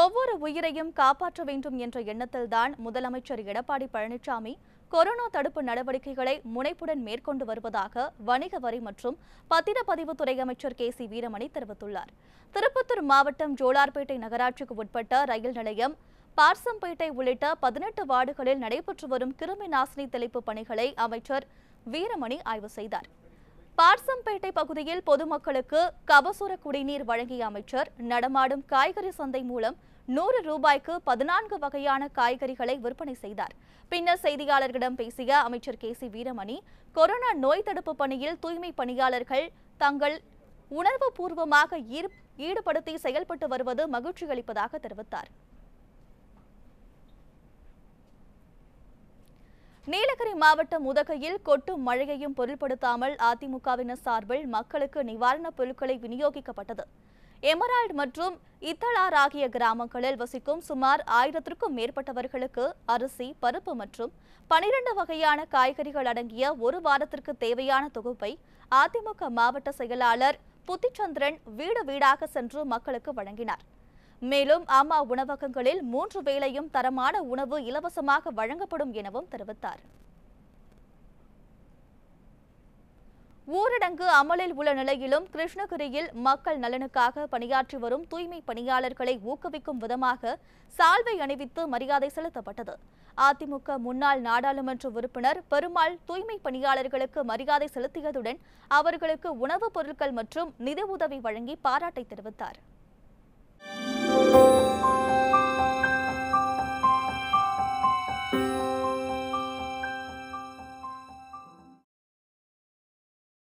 ஒவ்வொரு உயிரையும் காப்பாற்ற வேண்டும் என்ற எண்ணத்தில்தான் முதலமைச்சர் எடப்பாடி பழனிசாமி கொரோனா தடுப்பு நடவடிக்கைகளை முனைப்புடன் மேற்கொண்டு வருவதாக வணிக வரி மற்றும் பத்திரப்பதிவுத்துறை அமைச்சர் கே சி வீரமணி தெரிவித்துள்ளார் திருப்பத்தூர் மாவட்டம் ஜோலார்பேட்டை நகராட்சிக்கு உட்பட்ட ரயில் நிலையம் பார்சம்பேட்டை உள்ளிட்ட பதினெட்டு வார்டுகளில் நடைபெற்று வரும் கிருமி நாசினி தெளிப்பு பணிகளை அமைச்சர் வீரமணி ஆய்வு செய்தார் பார்சம்பேட்டை பகுதியில் பொதுமக்களுக்கு கபசுர குடிநீர் வழங்கிய அமைச்சர் நடமாடும் காய்கறி சந்தை மூலம் நூறு ரூபாய்க்கு பதினான்கு வகையான காய்கறிகளை விற்பனை செய்தார் பின்னர் செய்தியாளர்களிடம் பேசிய அமைச்சர் கே சி வீரமணி கொரோனா நோய் தடுப்பு பணியில் தூய்மை பணியாளர்கள் தங்கள் உணர்வு பூர்வமாக ஈடுபடுத்தி செயல்பட்டு வருவது மகிழ்ச்சி அளிப்பதாக தெரிவித்தார் நீலகிரி மாவட்டம் உதகையில் கொட்டும் மழையையும் பொருள்படுத்தாமல் அதிமுகவினர் சார்பில் மக்களுக்கு நிவாரணப் பொருட்களை விநியோகிக்கப்பட்டது எமரால்டு மற்றும் இத்தலார் ஆகிய கிராமங்களில் வசிக்கும் சுமார் ஆயிரத்திற்கும் மேற்பட்டவர்களுக்கு அரிசி பருப்பு மற்றும் பனிரெண்டு வகையான காய்கறிகள் அடங்கிய ஒரு வாரத்திற்கு தேவையான தொகுப்பை அதிமுக மாவட்ட செயலாளர் புத்திச்சந்திரன் வீடு வீடாக சென்று மக்களுக்கு வழங்கினார் மேலும் அம்மா உணவகங்களில் மூன்று வேளையும் தரமான உணவு இலவசமாக வழங்கப்படும் எனவும் தெரிவித்தார் ஊரடங்கு அமலில் உள்ள நிலையிலும் கிருஷ்ணகிரியில் மக்கள் நலனுக்காக பணியாற்றி வரும் தூய்மை பணியாளர்களை ஊக்குவிக்கும் விதமாக சால்வை அணிவித்து மரியாதை செலுத்தப்பட்டது அதிமுக முன்னாள் நாடாளுமன்ற உறுப்பினர் பெருமாள் தூய்மை பணியாளர்களுக்கு மரியாதை செலுத்தியதுடன் அவர்களுக்கு உணவுப் பொருட்கள் மற்றும் நிதி உதவி வழங்கி பாராட்டை தெரிவித்தாா்